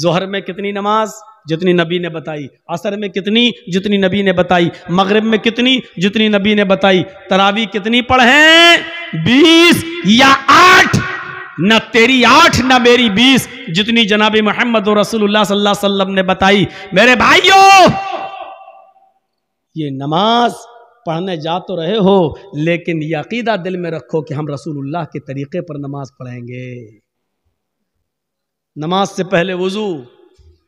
जोहर में कितनी नमाज जितनी नबी ने बताई असर में कितनी जितनी नबी ने बताई मगरब में कितनी जितनी नबी ने बताई तरावी कितनी पढ़े बीस या आठ न तेरी आठ न मेरी बीस जितनी जनाब मोहम्मद रसुल्लाम ने बताई मेरे भाइयों ये नमाज पढ़ने जा तो रहे हो लेकिन यकीदा दिल में रखो कि हम रसूलुल्लाह के तरीके पर नमाज पढ़ेंगे नमाज से पहले वज़ू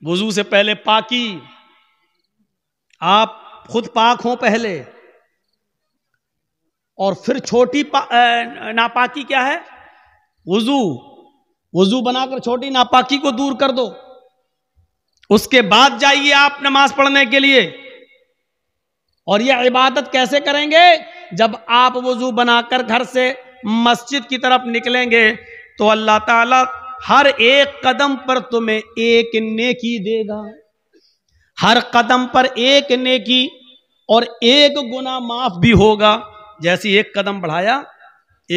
वज़ू से पहले पाकी आप खुद पाक हों पहले और फिर छोटी नापाकी क्या है वज़ू वज़ू बनाकर छोटी नापाकी को दूर कर दो उसके बाद जाइए आप नमाज पढ़ने के लिए और यह इबादत कैसे करेंगे जब आप वज़ू बनाकर घर से मस्जिद की तरफ निकलेंगे तो अल्लाह ताला हर एक कदम पर तुम्हें एक नेकी देगा हर कदम पर एक नेकी और एक गुना माफ भी होगा जैसे एक कदम बढ़ाया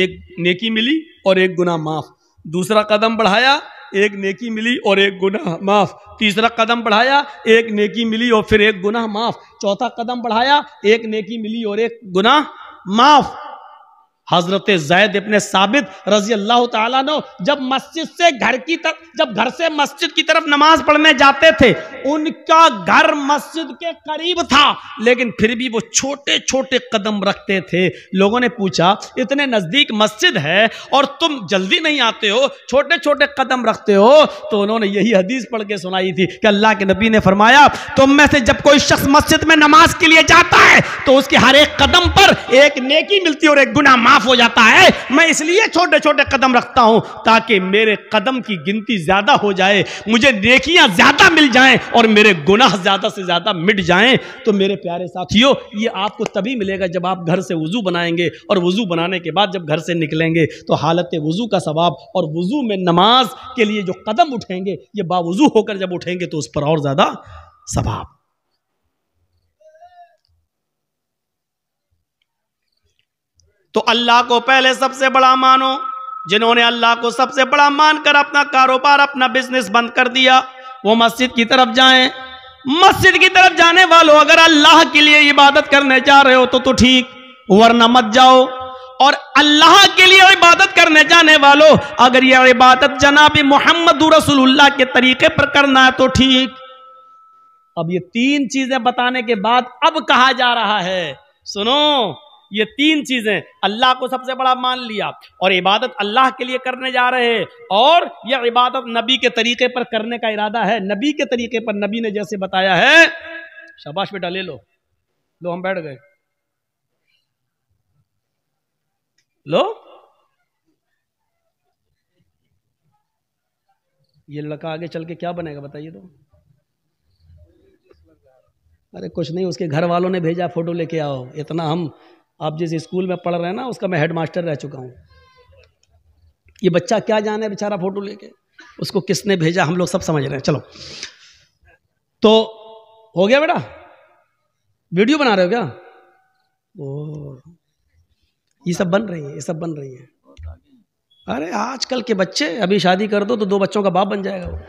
एक नेकी मिली और एक गुना माफ दूसरा कदम बढ़ाया एक नेकी मिली और एक गुना माफ तीसरा कदम बढ़ाया एक नेकी मिली और फिर एक गुना माफ चौथा कदम बढ़ाया एक नेकी मिली और एक गुना माफ हजरत जैद इतने साबित रजी अल्लाह ताला जब मस्जिद से घर की तरफ जब घर से मस्जिद की तरफ नमाज पढ़ने जाते थे उनका घर मस्जिद के करीब था लेकिन फिर भी वो छोटे छोटे कदम रखते थे लोगों ने पूछा इतने नज़दीक मस्जिद है और तुम जल्दी नहीं आते हो छोटे छोटे कदम रखते हो तो उन्होंने यही हदीस पढ़ के सुनाई थी कि अल्लाह के नबी ने फरमाया तुम में से जब कोई शख्स मस्जिद में नमाज के लिए जाता है तो उसके हर एक कदम पर एक नेकी मिलती है और एक गुना साफ हो जाता है मैं इसलिए छोटे छोटे कदम रखता हूं ताकि मेरे कदम की गिनती ज्यादा हो जाए मुझे नेकियां ज्यादा मिल जाएं और मेरे गुनाह ज्यादा से ज्यादा मिट जाएं तो मेरे प्यारे साथियों ये आपको तभी मिलेगा जब आप घर से वजू बनाएंगे और वजू बनाने के बाद जब घर से निकलेंगे तो हालत वजू का सवाब और वजू में नमाज के लिए जो कदम उठेंगे ये बावजू होकर जब उठेंगे तो उस पर और ज्यादा सवाब तो अल्लाह को पहले सबसे बड़ा मानो जिन्होंने अल्लाह को सबसे बड़ा मानकर अपना कारोबार अपना बिजनेस बंद कर दिया वो मस्जिद की तरफ जाएं मस्जिद की तरफ जाने वालों अगर अल्लाह के लिए इबादत करने जा रहे हो तो तो ठीक वरना मत जाओ और अल्लाह के लिए इबादत करने जाने वालों अगर यह इबादत जनाब मोहम्मद रसुल्ला के तरीके पर करना है तो ठीक अब ये तीन चीजें बताने के बाद अब कहा जा रहा है सुनो ये तीन चीजें अल्लाह को सबसे बड़ा मान लिया और इबादत अल्लाह के लिए करने जा रहे हैं और यह इबादत नबी के तरीके पर करने का इरादा है नबी के तरीके पर नबी ने जैसे बताया है शाबाश बेटा ले लो लो हम बैठ गए लो ये लड़का आगे चल के क्या बनेगा बताइए तो अरे कुछ नहीं उसके घर वालों ने भेजा फोटो लेके आओ इतना हम आप जिस स्कूल में पढ़ रहे हैं ना उसका मैं हेड मास्टर रह चुका हूँ ये बच्चा क्या जाने बेचारा फोटो लेके उसको किसने भेजा हम लोग सब समझ रहे हैं चलो तो हो गया बेटा वीडियो बना रहे हो क्या ओ ये सब बन रही है ये सब बन रही है अरे आजकल के बच्चे अभी शादी कर दो तो दो बच्चों का बाप बन जाएगा वो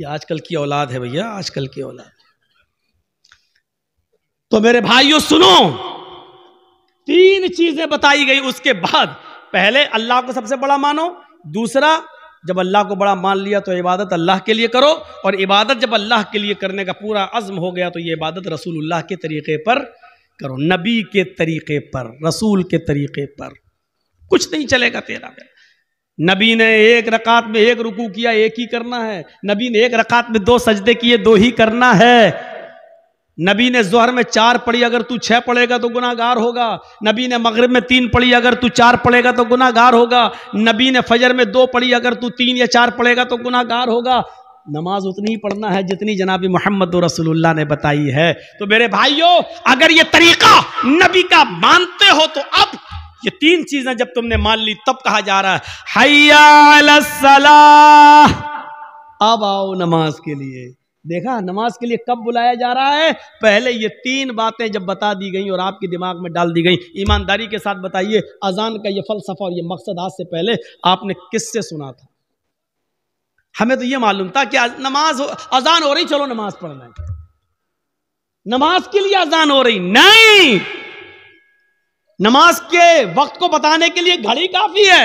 ये आजकल की औलाद है भैया आजकल की औलाद तो मेरे भाइयों सुनो तीन चीजें बताई गई उसके बाद पहले अल्लाह को सबसे बड़ा मानो दूसरा जब अल्लाह को बड़ा मान लिया तो इबादत अल्लाह के लिए करो और इबादत जब अल्लाह के लिए करने का पूरा अज़म हो गया तो ये इबादत रसूलुल्लाह के तरीक़े पर करो नबी के तरीक़े पर रसूल के तरीक़े पर कुछ नहीं चलेगा तेरा मेरा नबी ने एक रकात में एक रुकू किया एक ही करना है नबी ने एक रकात में दो सजदे किए दो ही करना है नबी ने जोहर में चार पढ़ी अगर तू छः पढ़ेगा तो गुनागार होगा नबी ने मगरब में तीन पढ़ी अगर तू चार पढ़ेगा तो गुनागार होगा नबी ने फजर में दो पढ़ी अगर तू तीन या चार पढ़ेगा तो गुनागार होगा नमाज उतनी ही पढ़ना है जितनी जनाब मोहम्मद रसोल्ला ने बताई है तो मेरे भाइयों अगर ये तरीका नबी का मानते हो तो अब ये तीन चीजें जब तुमने मान ली तब कहा जा रहा है हया अब आओ नमाज के लिए देखा नमाज के लिए कब बुलाया जा रहा है पहले ये तीन बातें जब बता दी गई और आपके दिमाग में डाल दी गई ईमानदारी के साथ बताइए अजान का ये फलसफा और ये मकसद आज से पहले आपने किससे सुना था हमें तो ये मालूम था कि नमाज अजान हो रही चलो नमाज पढ़ना है नमाज के लिए अजान हो रही नहीं नमाज के वक्त को बताने के लिए घड़ी काफी है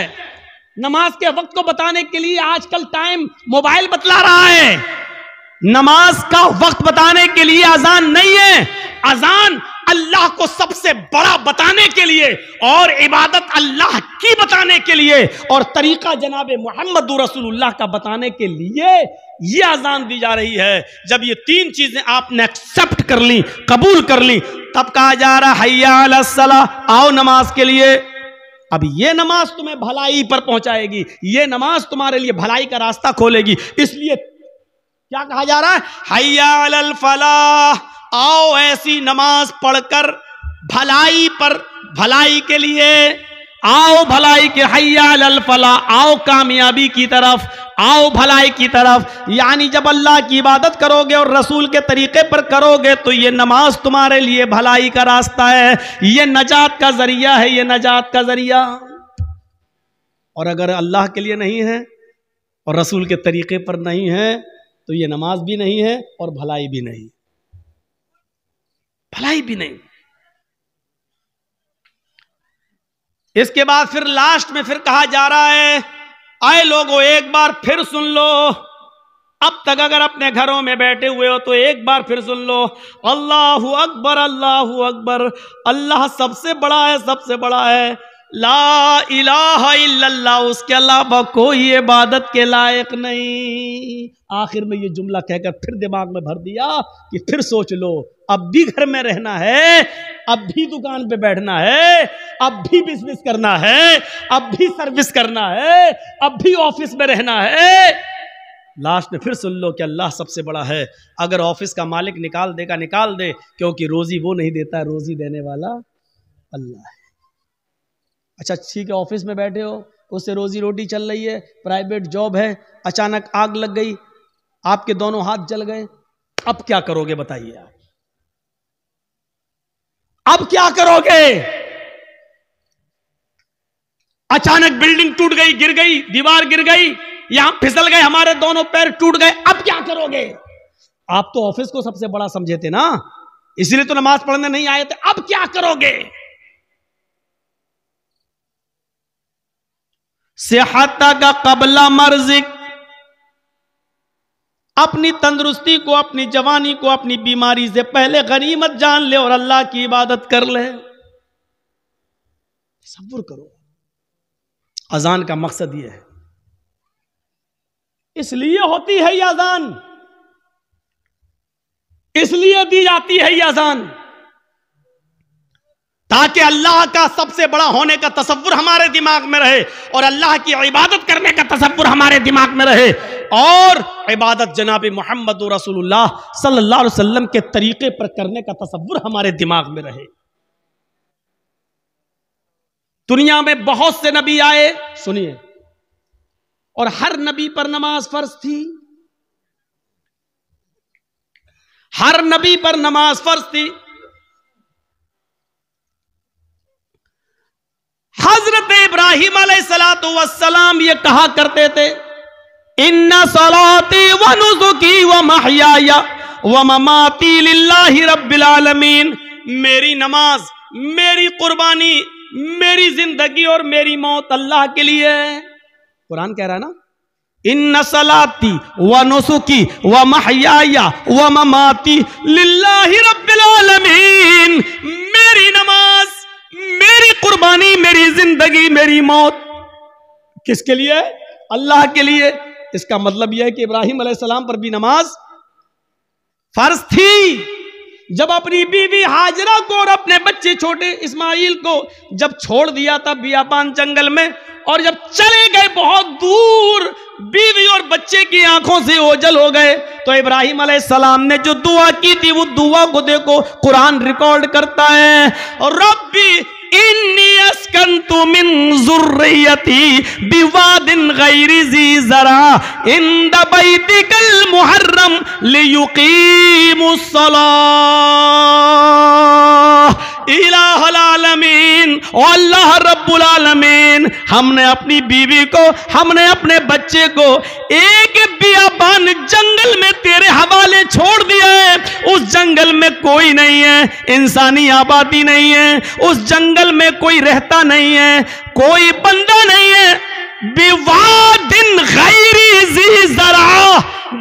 नमाज के वक्त को बताने के लिए आजकल टाइम मोबाइल बतला रहा है नमाज का वक्त बताने के लिए अजान नहीं है अजान अल्लाह को सबसे बड़ा बताने के लिए और इबादत अल्लाह की बताने के लिए और तरीका जनाब मोहम्मद रसूलुल्लाह का बताने के लिए यह अजान दी जा रही है जब ये तीन चीजें आपने एक्सेप्ट कर ली कबूल कर ली तब कहा जा रहा हैया आओ नमाज के लिए अब ये नमाज तुम्हें भलाई पर पहुंचाएगी ये नमाज तुम्हारे लिए भलाई का रास्ता खोलेगी इसलिए क्या कहा जा रहा है हयाल फलाह आओ ऐसी नमाज पढ़कर भलाई पर भलाई के लिए आओ भलाई के हयाल फला आओ कामयाबी की तरफ आओ भलाई की तरफ यानी जब अल्लाह की इबादत करोगे और रसूल के तरीके पर करोगे तो ये नमाज तुम्हारे लिए भलाई का रास्ता है ये नजात का जरिया है ये नजात का जरिया और अगर अल्लाह के लिए नहीं है और रसूल के तरीके पर नहीं है तो ये नमाज भी नहीं है और भलाई भी नहीं भलाई भी नहीं इसके बाद फिर लास्ट में फिर कहा जा रहा है आए लोगों एक बार फिर सुन लो अब तक अगर अपने घरों में बैठे हुए हो तो एक बार फिर सुन लो अल्लाह अकबर अल्लाह अकबर अल्लाह सबसे बड़ा है सबसे बड़ा है ला इला उसके अलावा कोई इबादत के लायक नहीं आखिर में ये जुमला कहकर फिर दिमाग में भर दिया कि फिर सोच लो अब भी घर में रहना है अब भी दुकान पे बैठना है अब भी बिजनेस करना है अब भी सर्विस करना है अब भी ऑफिस में रहना है लास्ट में फिर सुन लो कि अल्लाह सबसे बड़ा है अगर ऑफिस का मालिक निकाल देगा निकाल दे क्योंकि रोजी वो नहीं देता रोजी देने वाला अल्लाह है अच्छा ठीक है ऑफिस में बैठे हो उससे रोजी रोटी चल रही है प्राइवेट जॉब है अचानक आग लग गई आपके दोनों हाथ जल गए अब क्या करोगे बताइए आप अब क्या करोगे अचानक बिल्डिंग टूट गई गिर गई दीवार गिर गई यहां फिसल गए हमारे दोनों पैर टूट गए अब क्या करोगे आप तो ऑफिस को सबसे बड़ा समझे थे ना इसलिए तो नमाज पढ़ने नहीं आए थे अब क्या करोगे सेहत का कबला मर्जिक अपनी तंदुरुस्ती को अपनी जवानी को अपनी बीमारी से पहले गनीमत जान ले और अल्लाह की इबादत कर ले तस्वुर करो अजान का मकसद यह है इसलिए होती है यह अजान इसलिए दी जाती है यह अजान ताकि अल्लाह का सबसे बड़ा होने का तस्वुर हमारे दिमाग में रहे और अल्लाह की इबादत करने का तस्वुर हमारे दिमाग में रहे और इबादत जनाब मोहम्मद रसूलुल्लाह सल्लल्लाहु अलैहि वसल्लम के तरीके पर करने का तस्वुर हमारे दिमाग में रहे दुनिया में बहुत से नबी आए सुनिए और हर नबी पर नमाज फर्ज थी हर नबी पर नमाज फर्ज थी हजरत इब्राहिम सलाम ये कहा करते थे इन्ना सलाती व नुजुकी व महया व ममाती लिल्लाहि रब्बिल आलमीन मेरी नमाज मेरी कुर्बानी मेरी जिंदगी और मेरी मौत अल्लाह के लिए कुरान कह रहा है ना इन सलाती व नुसुकी व महया व ममाती लिल्लाहि रब्बिल आलमीन मेरी नमाज मेरी कुर्बानी मेरी जिंदगी मेरी मौत किसके लिए अल्लाह के लिए इसका मतलब यह है कि इब्राहिम सलाम पर भी नमाज फर्ज थी जब अपनी बीवी हाजरा को और अपने बच्चे छोटे इस्माइल को जब छोड़ दिया था बियाबान जंगल में और जब चले गए बहुत दूर बीवी और बच्चे की आंखों से ओझल हो गए तो इब्राहिम सलाम ने जो दुआ की थी वो दुआ को देखो कुरान रिकॉर्ड करता है और रब्बी मुहर्रम लियुकी अल्लाह रब्बुल आलमीन हमने अपनी बीवी को हमने अपने बच्चे को एक बियाबान जंगल में तेरे हवाले छोड़ दिया है उस जंगल में कोई नहीं है इंसानी आबादी नहीं है उस जंगल में कोई रहता नहीं है कोई बंदा नहीं है विवादिन गैरी जी जरा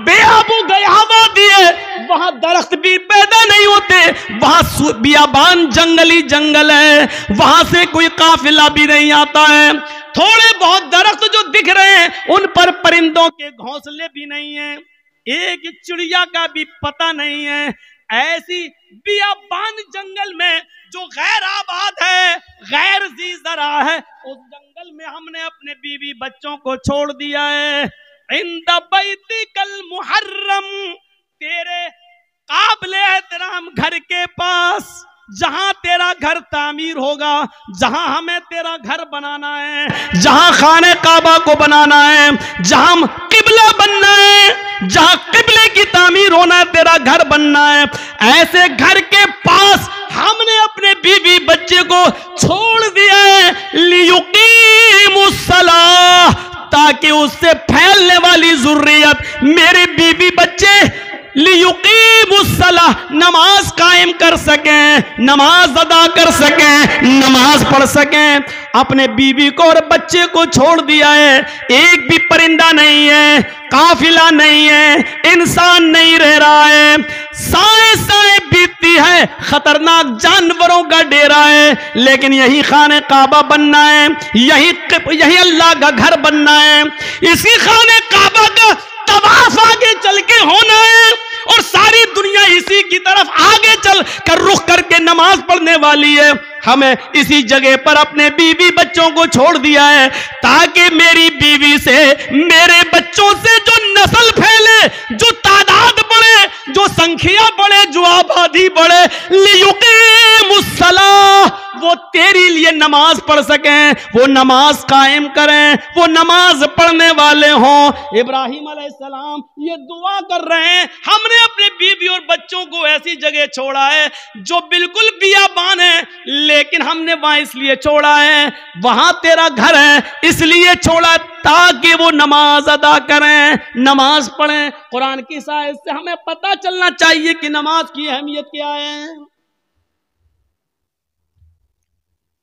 बेआबू गया आबादी है वहां दरख्त भी पैदा नहीं होते वहां बियाबान जंगली जंगल है वहां से कोई काफिला भी नहीं आता है थोड़े बहुत दरख्त जो दिख रहे हैं उन पर परिंदों के घोंसले भी नहीं है एक चिड़िया का भी पता नहीं है ऐसी बियाबान जंगल में जो गैर आबाद है गैर जी जरा है उस जंगल में हमने अपने बीवी बच्चों को छोड़ दिया है इंदा कल मुहर्रम तेरे काबले एहतराम घर के पास जहां तेरा घर तामीर होगा जहां हमें तेरा घर बनाना है जहां खाने काबा को बनाना है जहां किबला बनना है जहां किबले की तामीर होना है तेरा घर बनना है ऐसे घर के पास हमने अपने बीवी बच्चे को छोड़ दिया है लियुकी ताकि उससे फैलने वाली जरूरियत मेरे बीवी बच्चे नमाज कायम कर सकें नमाज अदा कर सकें नमाज पढ़ सकें अपने बीवी को और बच्चे को छोड़ दिया है एक भी परिंदा नहीं है काफिला नहीं है इंसान नहीं रह रहा है साए साए बीतती है खतरनाक जानवरों का डेरा है लेकिन यही खाने काबा बनना है यही यही अल्लाह का घर बनना है इसी खाने काबा का तवाफ आगे चल के होना है और सारी दुनिया इसी की तरफ आगे चल कर रुख करके नमाज पढ़ने वाली है हमें इसी जगह पर अपने बीवी बच्चों को छोड़ दिया है ताकि मेरी बीवी से मेरे बच्चों से जो नस्ल फैले जो तादाद बढ़े जो संख्या बढ़े जो आबादी बढ़े लियुके मुसला नमाज पढ़ सकें वो नमाज कायम करें वो नमाज पढ़ने वाले हों इब्राहिम सलाम ये दुआ कर रहे हैं हमने अपने बीवी और बच्चों को ऐसी जगह छोड़ा है जो बिल्कुल बियाबान है लेकिन हमने वहां इसलिए छोड़ा है वहां तेरा घर है इसलिए छोड़ा ताकि वो नमाज अदा करें नमाज पढ़ें कुरान की साइज से हमें पता चलना चाहिए कि नमाज की अहमियत क्या है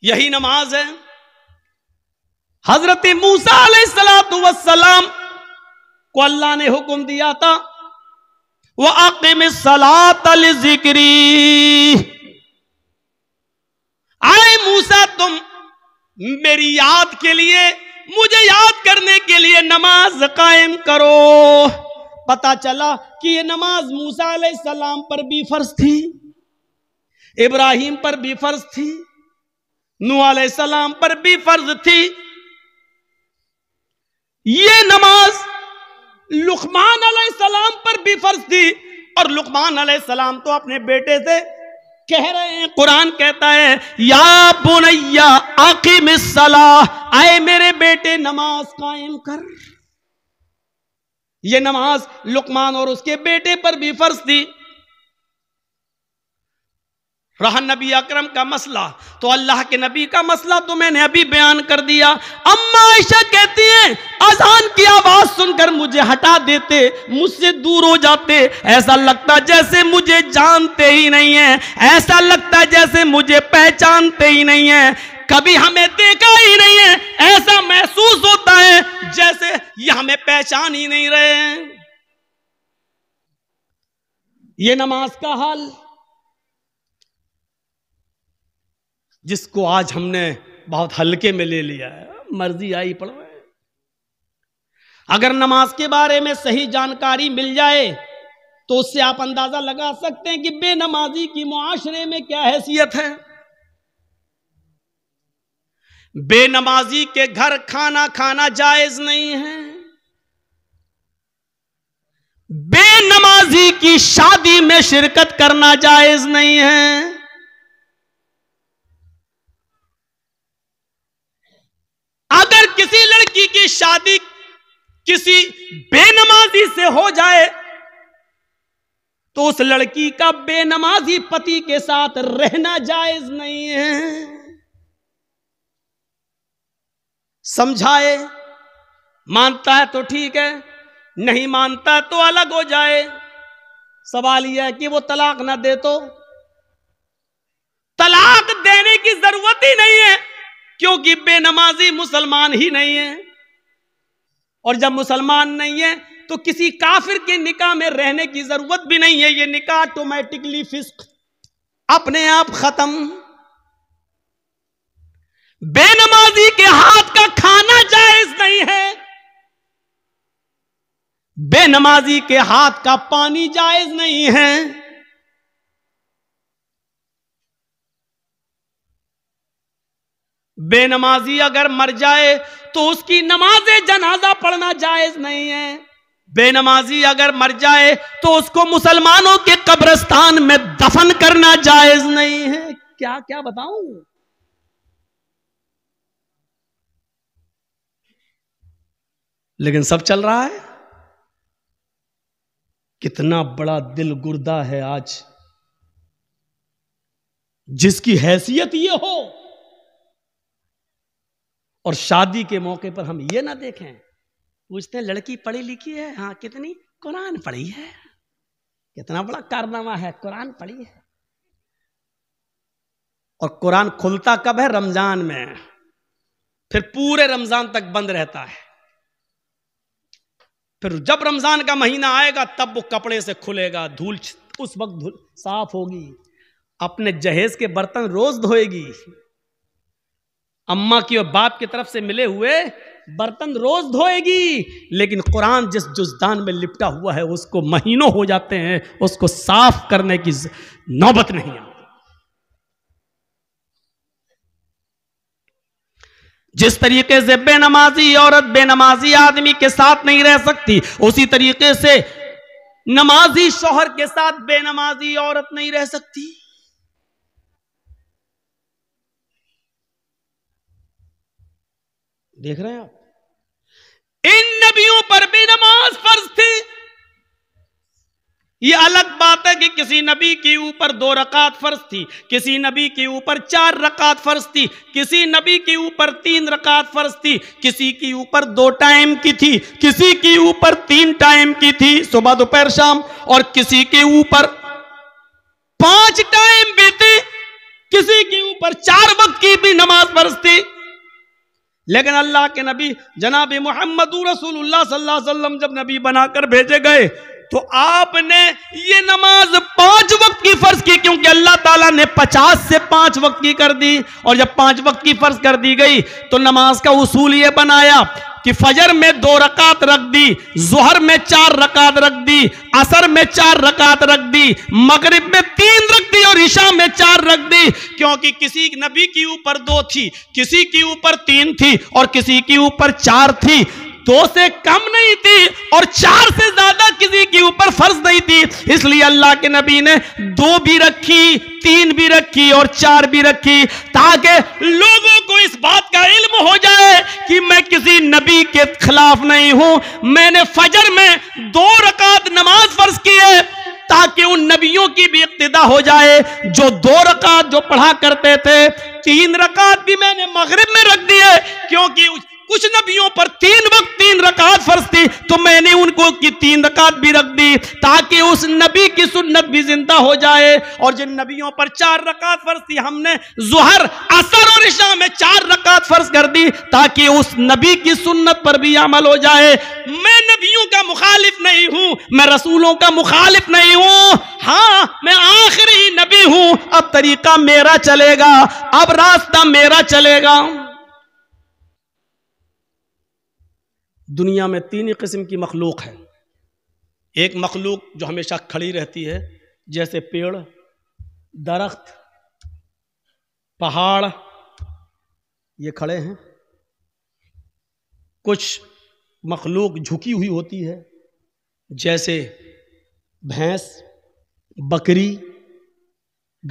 यही नमाज है हजरत मूसा सलाम को अल्लाह ने हुक्म दिया था वह आके में सलातल जिक्री आए मूसा तुम मेरी याद के लिए मुझे याद करने के लिए नमाज कायम करो पता चला कि ये नमाज मूसा सलाम पर भी फर्ज थी इब्राहिम पर भी फर्ज थी नू सलाम पर भी फर्ज थी ये नमाज लुकमान सलाम पर भी फर्ज थी और लुकमान सलाम तो अपने बेटे से कह रहे हैं कुरान कहता है या बुनैया आकिम सलाह आए मेरे बेटे नमाज कायम कर ये नमाज लुकमान और उसके बेटे पर भी फर्ज थी रहा नबी अकरम का मसला तो अल्लाह के नबी का मसला तो मैंने अभी बयान कर दिया अम्मा आयशा कहती हैं अजान की आवाज सुनकर मुझे हटा देते मुझसे दूर हो जाते ऐसा लगता जैसे मुझे जानते ही नहीं है ऐसा लगता जैसे मुझे पहचानते ही नहीं है कभी हमें देखा ही नहीं है ऐसा महसूस होता है जैसे ये हमें पहचान ही नहीं रहे ये नमाज का हाल जिसको आज हमने बहुत हल्के में ले लिया है मर्जी आई रहे अगर नमाज के बारे में सही जानकारी मिल जाए तो उससे आप अंदाजा लगा सकते हैं कि बेनमाजी की मुआशरे में क्या हैसियत है बेनमाजी के घर खाना खाना जायज नहीं है बेनमाजी की शादी में शिरकत करना जायज नहीं है किसी लड़की की शादी किसी बेनमाजी से हो जाए तो उस लड़की का बेनमाजी पति के साथ रहना जायज नहीं है समझाए मानता है तो ठीक है नहीं मानता तो अलग हो जाए सवाल यह है कि वो तलाक ना दे तो तलाक देने की जरूरत ही नहीं है क्योंकि बेनमाजी मुसलमान ही नहीं है और जब मुसलमान नहीं है तो किसी काफिर के निकाह में रहने की जरूरत भी नहीं है ये निकाह ऑटोमेटिकली फिस्क अपने आप खत्म बेनमाजी के हाथ का खाना जायज नहीं है बेनमाजी के हाथ का पानी जायज नहीं है बेनमाजी अगर मर जाए तो उसकी नमाज जनाजा पढ़ना जायज नहीं है बेनमाजी अगर मर जाए तो उसको मुसलमानों के कब्रस्तान में दफन करना जायज नहीं है क्या क्या बताऊं लेकिन सब चल रहा है कितना बड़ा दिल गुर्दा है आज जिसकी हैसियत ये हो और शादी के मौके पर हम ये ना देखें पूछते हैं लड़की पढ़ी लिखी है हाँ कितनी कुरान पढ़ी है कितना बड़ा कारनामा है कुरान पढ़ी है और कुरान खुलता कब है रमजान में फिर पूरे रमजान तक बंद रहता है फिर जब रमजान का महीना आएगा तब वो कपड़े से खुलेगा धूल उस वक्त धूल साफ होगी अपने जहेज के बर्तन रोज धोएगी अम्मा की और बाप की तरफ से मिले हुए बर्तन रोज धोएगी लेकिन कुरान जिस जुजदान में लिपटा हुआ है उसको महीनों हो जाते हैं उसको साफ करने की नौबत नहीं आती जिस तरीके से बेनमाजी औरत बेनमाजी आदमी के साथ नहीं रह सकती उसी तरीके से नमाजी शोहर के साथ बेनमाजी औरत नहीं रह सकती देख रहे हैं आप इन नबियों पर भी नमाज फर्ज थी ये अलग बात है कि किसी नबी के ऊपर दो रकात फर्ज थी किसी नबी के ऊपर चार रकात फर्ज थी किसी नबी के ऊपर तीन रकात फर्ज थी किसी के ऊपर दो टाइम की थी किसी के ऊपर तीन टाइम की थी सुबह दोपहर शाम और किसी के ऊपर पांच टाइम भी थी किसी के ऊपर चार वक्त की भी नमाज फर्ज थी लेकिन अल्लाह के नबी जनाब मोहम्मद रसूल सल्लल्लाहु अलैहि वसल्लम जब नबी बनाकर भेजे गए तो आपने ये नमाज पांच वक्त की फर्ज की क्योंकि अल्लाह ताला ने पचास से पांच वक्त की कर दी और जब पांच वक्त की फर्ज कर दी गई तो नमाज का उसूल ये बनाया कि फजर में दो रकात रख दी जहर में चार रकात रख दी असर में चार रकात रख दी मगरिब में तीन रख दी और ईशा में चार रख दी क्योंकि किसी नबी के ऊपर दो थी किसी के ऊपर तीन थी और किसी के ऊपर चार थी दो से कम नहीं थी और चार से ज्यादा किसी के ऊपर फर्ज नहीं थी इसलिए अल्लाह के नबी ने दो भी रखी तीन भी रखी और चार भी रखी ताकि लोगों को इस बात का इल्म हो जाए कि मैं किसी नबी के खिलाफ नहीं हूं मैंने फजर में दो रकात नमाज फर्ज की है ताकि उन नबियों की भी इब्तदा हो जाए जो दो रकात जो पढ़ा करते थे तीन रकात भी मैंने मगरब में रख दिए है क्योंकि कुछ नबियों पर तीन वक्त तीन रकात फर्ज थी तो मैंने उनको की तीन रकात भी रख दी ताकि उस नबी की सुन्नत भी जिंदा हो जाए और जिन नबियों पर चार रकात फर्ज थी हमने जुहर असर और ईशा में चार रकात फर्ज कर दी ताकि उस नबी की सुन्नत पर भी अमल हो जाए मैं नबियों का मुखालिफ नहीं हूँ मैं रसूलों का मुखालिफ नहीं हूँ हाँ मैं आखिरी नबी हूँ अब तरीका मेरा चलेगा अब रास्ता मेरा चलेगा दुनिया में तीन ही किस्म की मखलूक है एक मखलूक जो हमेशा खड़ी रहती है जैसे पेड़ दरख्त पहाड़ ये खड़े हैं कुछ मखलूक झुकी हुई होती है जैसे भैंस बकरी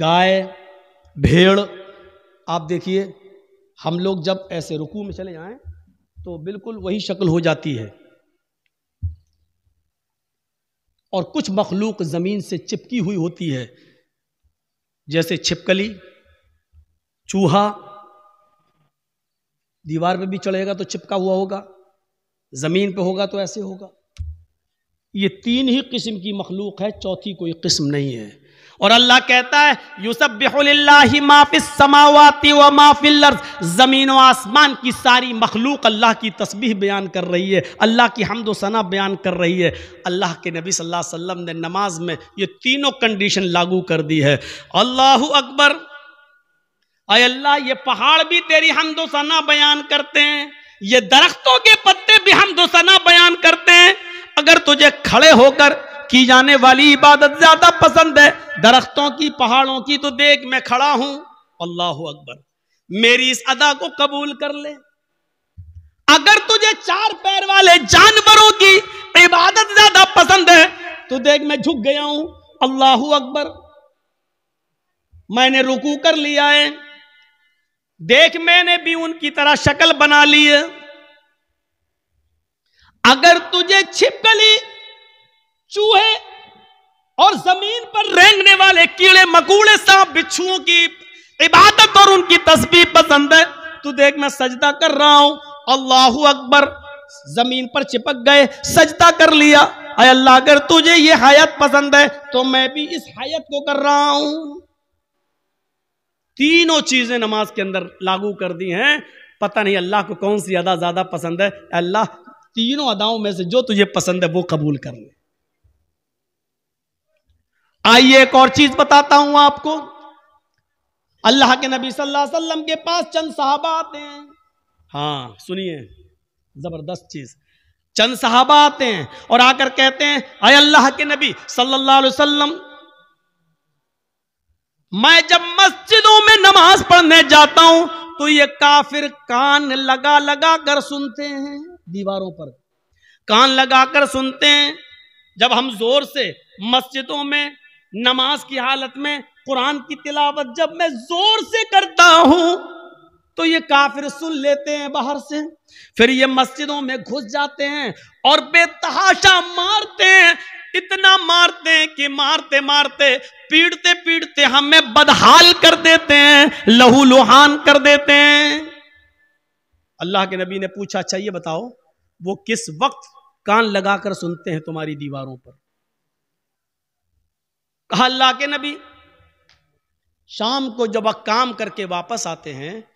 गाय भेड़ आप देखिए हम लोग जब ऐसे रुकू में चले जाएं तो बिल्कुल वही शक्ल हो जाती है और कुछ मखलूक ज़मीन से चिपकी हुई होती है जैसे छिपकली चूहा दीवार पे भी चढ़ेगा तो चिपका हुआ होगा ज़मीन पे होगा तो ऐसे होगा ये तीन ही किस्म की मखलूक है चौथी कोई किस्म नहीं है और अल्लाह कहता है यूसफ माफिस समावाती व माफिल ज़मीन व आसमान की सारी मखलूक अल्लाह की तस्बीह बयान कर रही है अल्लाह की हमदोसना सना बयान कर रही है अल्लाह के नबी सल्लल्लाहु अलैहि वसल्लम ने नमाज में ये तीनों कंडीशन लागू कर दी है अल्लाह अकबर अय अल्लाह ये पहाड़ भी तेरी हमदोसना सना बयान करते हैं ये दरख्तों के पत्ते भी हमदोसना सना बयान करते हैं अगर तुझे खड़े होकर की जाने वाली इबादत ज्यादा पसंद है दरख्तों की पहाड़ों की तो देख मैं खड़ा हूं अल्लाह अकबर मेरी इस अदा को कबूल कर ले अगर तुझे चार पैर वाले जानवरों की इबादत ज्यादा पसंद है तो देख मैं झुक गया हूं अल्लाह अकबर मैंने रुकू कर लिया है देख मैंने भी उनकी तरह शक्ल बना ली है अगर तुझे छिपकली चूहे और जमीन पर रेंगने वाले कीड़े मकूड़े सांप बिच्छुओं की इबादत और उनकी तस्वीर पसंद है तू देख मैं सजदा कर रहा हूं अल्लाह अकबर जमीन पर चिपक गए सजदा कर लिया अरे अल्लाह अगर तुझे ये हयात पसंद है तो मैं भी इस हयात को कर रहा हूं तीनों चीजें नमाज के अंदर लागू कर दी हैं पता नहीं अल्लाह को कौन सी अदा ज्यादा पसंद है अल्लाह तीनों अदाओं में से जो तुझे पसंद है वो कबूल कर ले आइए एक और चीज बताता हूं आपको अल्लाह के नबी सल्लल्लाहु अलैहि वसल्लम के पास चंद साहबा आते हैं हाँ सुनिए जबरदस्त चीज चंद साहबा आते हैं और आकर कहते हैं आए अल्लाह के नबी सल्लल्लाहु अलैहि वसल्लम मैं जब मस्जिदों में नमाज पढ़ने जाता हूं तो ये काफिर कान लगा लगा कर सुनते हैं दीवारों पर कान लगा कर सुनते हैं जब हम जोर से मस्जिदों में नमाज की हालत में कुरान की तिलावत जब मैं जोर से करता हूं तो ये काफिर सुन लेते हैं बाहर से फिर ये मस्जिदों में घुस जाते हैं और बेतहाशा मारते हैं इतना मारते हैं कि मारते मारते पीड़ते पीड़ते हमें बदहाल कर देते हैं लहू लुहान कर देते हैं अल्लाह के नबी ने पूछा अच्छा ये बताओ वो किस वक्त कान लगाकर सुनते हैं तुम्हारी दीवारों पर कहा अल्लाह के नबी शाम को जब काम करके वापस आते हैं